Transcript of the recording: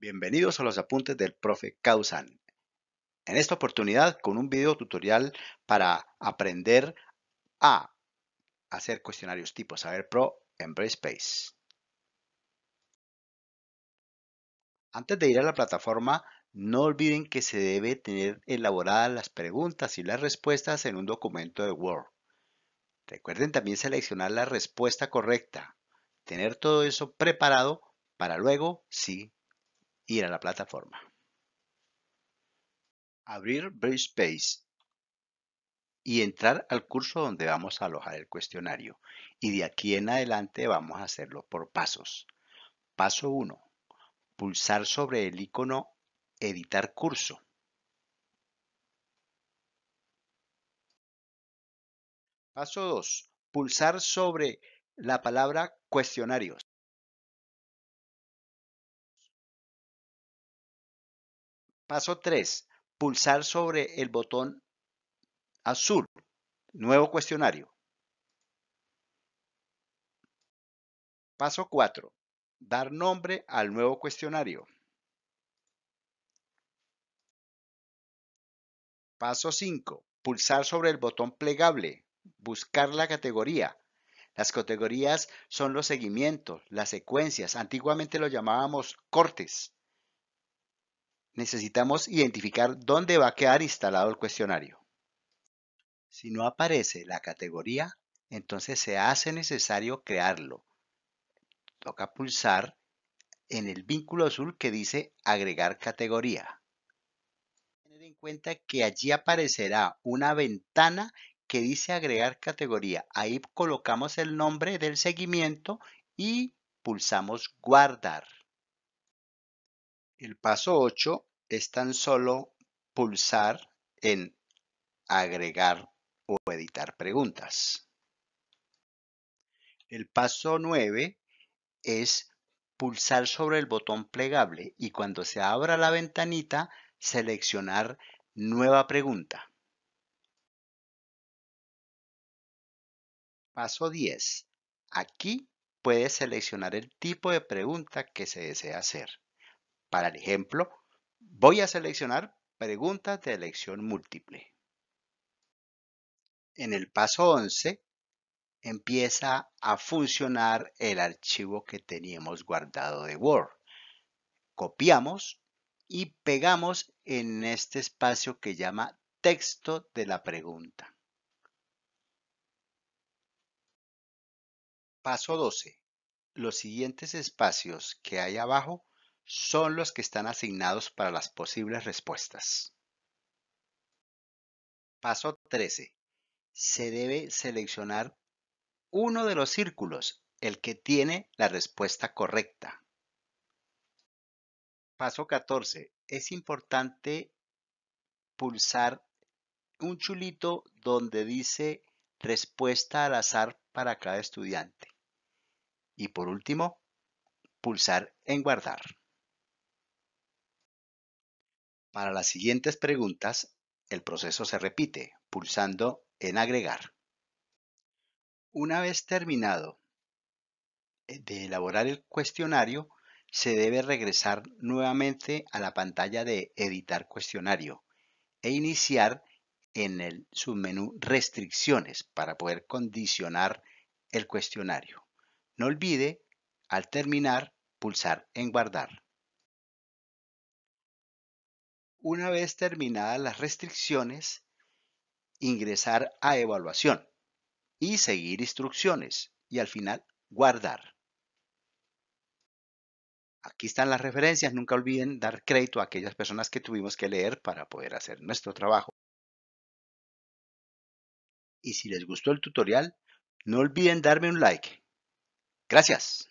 Bienvenidos a los apuntes del profe Causan. En esta oportunidad con un video tutorial para aprender a hacer cuestionarios tipo Saber Pro en Brace Antes de ir a la plataforma, no olviden que se debe tener elaboradas las preguntas y las respuestas en un documento de Word. Recuerden también seleccionar la respuesta correcta. Tener todo eso preparado para luego sí ir a la plataforma. Abrir space y entrar al curso donde vamos a alojar el cuestionario. Y de aquí en adelante vamos a hacerlo por pasos. Paso 1. Pulsar sobre el icono Editar curso. Paso 2. Pulsar sobre la palabra cuestionarios. Paso 3. Pulsar sobre el botón azul. Nuevo cuestionario. Paso 4. Dar nombre al nuevo cuestionario. Paso 5. Pulsar sobre el botón plegable. Buscar la categoría. Las categorías son los seguimientos, las secuencias. Antiguamente lo llamábamos cortes necesitamos identificar dónde va a quedar instalado el cuestionario. Si no aparece la categoría, entonces se hace necesario crearlo. Toca pulsar en el vínculo azul que dice agregar categoría. Tener en cuenta que allí aparecerá una ventana que dice agregar categoría. Ahí colocamos el nombre del seguimiento y pulsamos guardar. El paso 8 es tan solo pulsar en agregar o editar preguntas. El paso 9 es pulsar sobre el botón plegable y cuando se abra la ventanita seleccionar nueva pregunta. Paso 10. Aquí puedes seleccionar el tipo de pregunta que se desea hacer. Para el ejemplo, voy a seleccionar preguntas de elección múltiple. En el paso 11, empieza a funcionar el archivo que teníamos guardado de Word. Copiamos y pegamos en este espacio que llama texto de la pregunta. Paso 12. Los siguientes espacios que hay abajo son los que están asignados para las posibles respuestas. Paso 13. Se debe seleccionar uno de los círculos, el que tiene la respuesta correcta. Paso 14. Es importante pulsar un chulito donde dice respuesta al azar para cada estudiante. Y por último, pulsar en guardar. Para las siguientes preguntas, el proceso se repite pulsando en agregar. Una vez terminado eh, de elaborar el cuestionario, se debe regresar nuevamente a la pantalla de editar cuestionario e iniciar en el submenú restricciones para poder condicionar el cuestionario. No olvide al terminar pulsar en guardar una vez terminadas las restricciones, ingresar a evaluación y seguir instrucciones y al final guardar. Aquí están las referencias, nunca olviden dar crédito a aquellas personas que tuvimos que leer para poder hacer nuestro trabajo. Y si les gustó el tutorial, no olviden darme un like. Gracias.